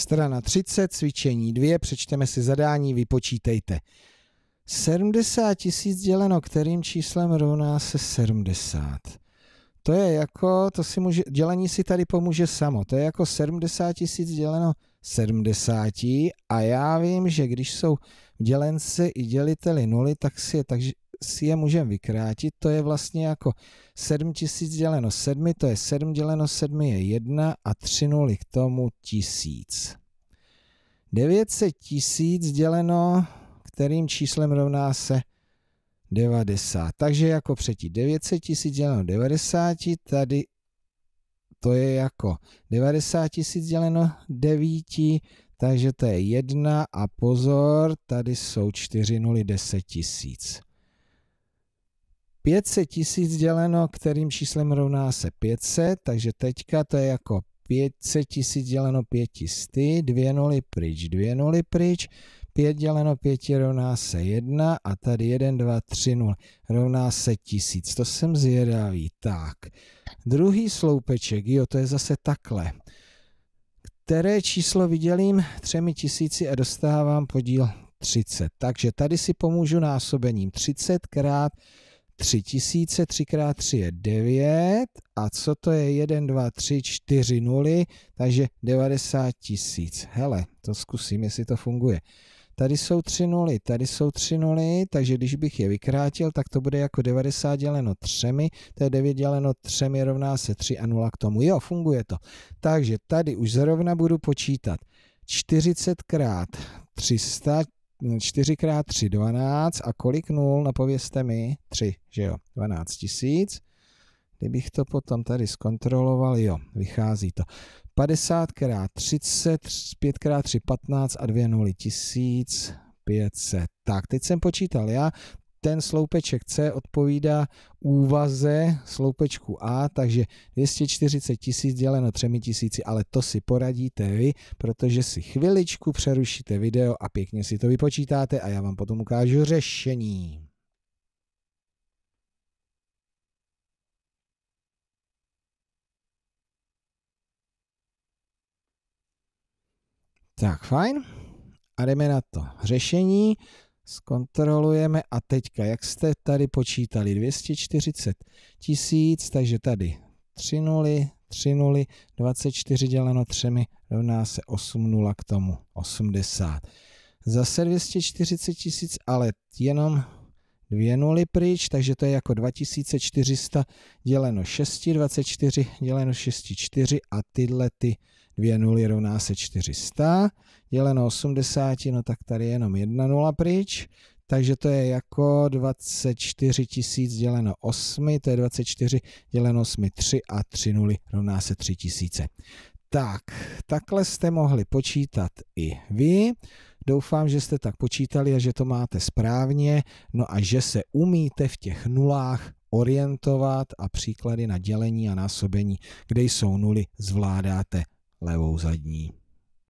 Strana 30, cvičení 2, přečteme si zadání, vypočítejte. 70 tisíc děleno kterým číslem rovná se 70. To je jako, to si může, dělení si tady pomůže samo, to je jako 70 tisíc děleno 70 a já vím, že když jsou dělenci i děliteli nuly, tak si je takže si je můžeme vykrátit, to je vlastně jako 7000 děleno 7, to je 7 děleno 7 je 1 a 3 nuly k tomu 1000. 900 tisíc děleno kterým číslem rovná se 90. Takže jako předtím 900 tisíc děleno 90, tady to je jako 90 tisíc děleno 9, takže to je 1 a pozor, tady jsou 4 nuly 10 tisíc. 500 tisíc děleno kterým číslem rovná se 500, takže teďka to je jako 500 tisíc děleno 500, dvě nuly pryč, dvě nuly pryč, 5 děleno 5 rovná se 1 a tady 1, 2, 3, 0 rovná se 1000. To jsem zvědavý. Tak, druhý sloupeček, jo, to je zase takhle. Které číslo vydělím třemi tisíci a dostávám podíl 30. Takže tady si pomůžu násobením 30 krát 3000, 3x3 je 9 a co to je 1, 2, 3, 4 nuly, takže 90 tisíc. Hele, to zkusím, jestli to funguje. Tady jsou tři nuly, tady jsou tři nuly, takže když bych je vykrátil, tak to bude jako 90 děleno třemi, to je 9 děleno třemi rovná se 3 a 0 k tomu. Jo, funguje to. Takže tady už zrovna budu počítat. 40 krát 300 4 x 3, 12 a kolik nul, napověste mi, 3, že jo, 12 tisíc. Kdybych to potom tady zkontroloval, jo, vychází to. 50 x 30, 5 x 3, 15 a 2 nuly, 1500. Tak, teď jsem počítal já, ten sloupeček C odpovídá úvaze sloupečku A, takže 240 tisíc děleno 3 tisíci, ale to si poradíte vy, protože si chviličku přerušíte video a pěkně si to vypočítáte a já vám potom ukážu řešení. Tak fajn. A jdeme na to řešení. Zkontrolujeme a teďka, jak jste tady počítali, 240 tisíc, takže tady 3 nuly, 3 nuly, 24 děleno 3 rovná se 8 nula k tomu, 80. Zase 240 tisíc, ale jenom dvě nuly pryč, takže to je jako 2400 děleno 6, 24 děleno 6, 4 a tyhle ty dvě nuly rovná se 400, děleno 80, no tak tady je jenom jedna nula pryč, takže to je jako 24 tisíc děleno 8, to je 24 děleno 8, 3 a 3 nuly rovná se 3 tisíce. Tak, takhle jste mohli počítat i vy. Doufám, že jste tak počítali a že to máte správně, no a že se umíte v těch nulách orientovat a příklady na dělení a násobení, kde jsou nuly, zvládáte levou zadní.